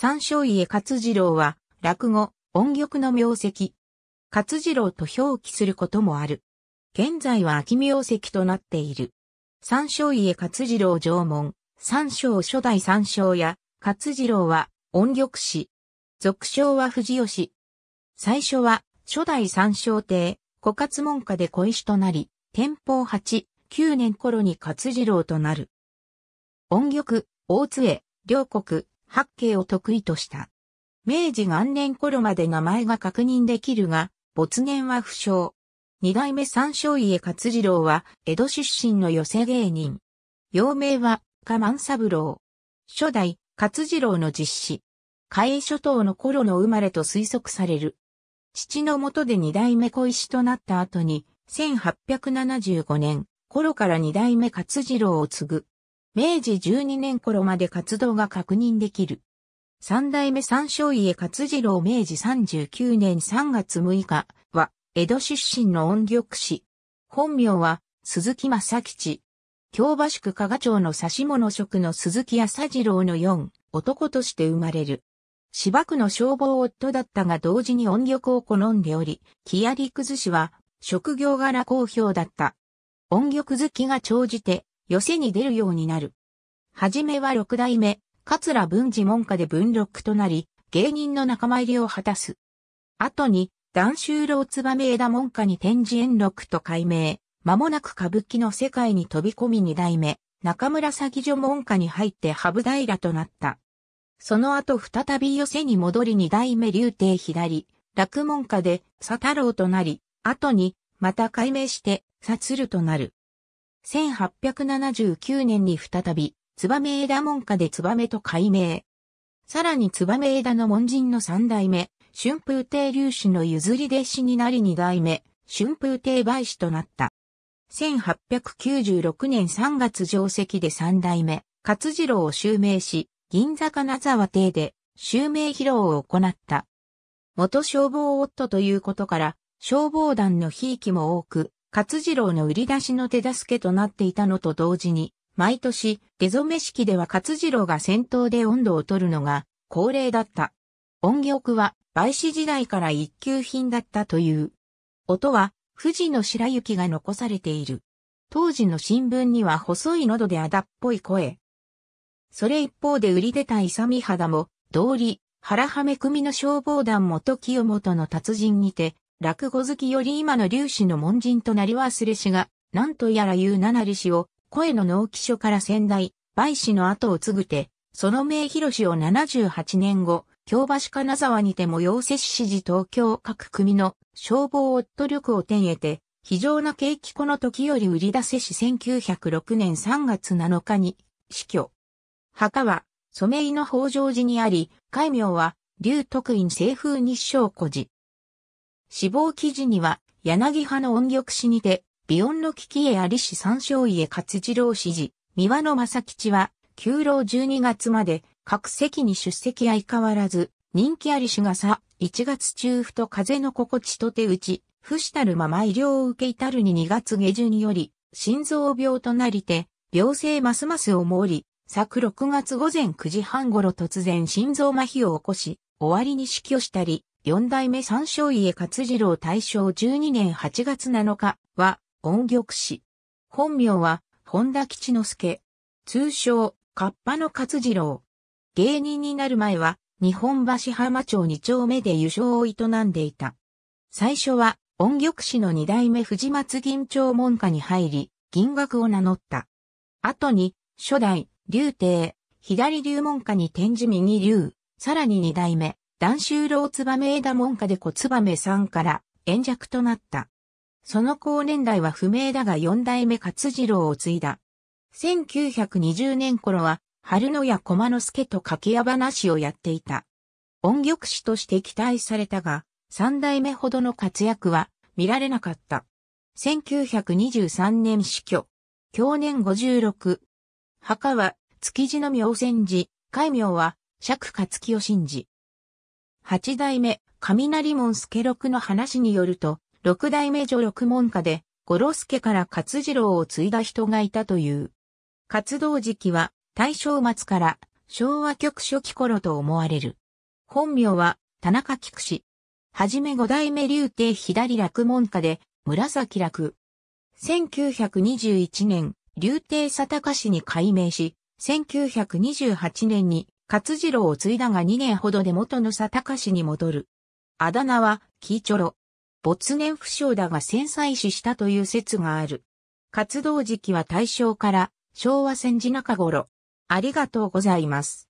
三章家勝次郎は、落語、音曲の名跡。勝次郎と表記することもある。現在は秋名跡となっている。三章家勝次郎縄文、三章初代三章や、勝次郎は音曲師。俗称は藤吉。最初は、初代三章帝、枯渇門下で小石となり、天保八、九年頃に勝次郎となる。音曲、大津江、両国、八景を得意とした。明治元年頃まで名前が確認できるが、没年は不詳。二代目三章家勝次郎は、江戸出身の寄せ芸人。幼名は、加万三郎。初代、勝次郎の実子。海江諸島の頃の生まれと推測される。父のもとで二代目小石となった後に、1875年頃から二代目勝次郎を継ぐ。明治12年頃まで活動が確認できる。三代目三章家勝次郎明治39年3月6日は、江戸出身の音曲師。本名は、鈴木正吉。京橋区加賀町のし物職の鈴木朝次郎の4、男として生まれる。芝区の消防夫だったが同時に音曲を好んでおり、木やり崩しは職業柄好評だった。音曲好きが長じて寄せに出るようになる。はじめは六代目、桂文治門下で文禄となり、芸人の仲間入りを果たす。後に、男州郎燕枝門下に天示円禄と改名、間もなく歌舞伎の世界に飛び込み二代目、中村詐欺女門下に入って羽生平となった。その後再び寄せに戻り二代目竜帝左、落門下で佐太郎となり、後に、また改名して、薩鶴となる。1879年に再び、め枝門下でめと改名。さらにめ枝の門人の三代目、春風亭流氏の譲り弟子になり二代目、春風亭梅子となった。1896年3月定席で三代目、勝次郎を襲名し、銀座金沢邸で襲名披露を行った。元消防夫ということから、消防団の悲劇も多く、勝次郎の売り出しの手助けとなっていたのと同時に、毎年、出初め式では勝次郎が先頭で温度を取るのが恒例だった。音玉は、売子時代から一級品だったという。音は、富士の白雪が残されている。当時の新聞には細い喉であだっぽい声。それ一方で売り出た勇み肌も、道理、原はめ組の消防団も時を元の達人にて、落語好きより今の粒子の門人となり忘れしが、なんとやら言う七り氏を、声の納期書から先代、梅氏の後を継ぐて、その名広氏を78年後、京橋金沢にても溶接支持東京各組の消防夫力を手に得て、非常な景気この時より売り出せし1906年3月7日に死去。墓は、染井の北条寺にあり、改名は、龍徳院清風日照古寺。死亡記事には、柳派の音玉詩にて、美音の危機へありし三章家勝次郎氏事、三輪の正吉は、旧老12月まで、各席に出席相変わらず、人気ありしがさ、1月中不と風の心地と手打ち、不したるまま医療を受け至るに2月下旬により、心臓病となりて、病性ますます重り、昨6月午前9時半頃突然心臓麻痺を起こし、終わりに死去したり、四代目三章家勝次郎大正12年8月7日は、音玉師。本名は、本田吉之助。通称、カッパの勝次郎。芸人になる前は、日本橋浜町2丁目で優勝を営んでいた。最初は、音玉師の二代目藤松銀町門下に入り、銀額を名乗った。後に、初代、竜帝、左竜門下に転じ右竜、さらに二代目、男州老燕枝門下で小燕さんから遠弱となった。その後年代は不明だが四代目勝次郎を継いだ。1920年頃は、春野や駒之助と掛け屋話をやっていた。音玉師として期待されたが、三代目ほどの活躍は見られなかった。1923年死去。去年56。墓は、築地の明泉寺、海名は、釈勝清信寺。八代目、雷門助六の話によると、六代目女六門下で、五郎助から勝次郎を継いだ人がいたという。活動時期は、大正末から昭和局初期頃と思われる。本名は、田中菊氏。はじめ五代目竜帝左落門下で、紫落。1921年、竜帝佐高氏に改名し、1928年に勝次郎を継いだが2年ほどで元の佐高氏に戻る。あだ名は、キーチョロ。没年不詳だが戦災死したという説がある。活動時期は大正から昭和戦時中頃。ありがとうございます。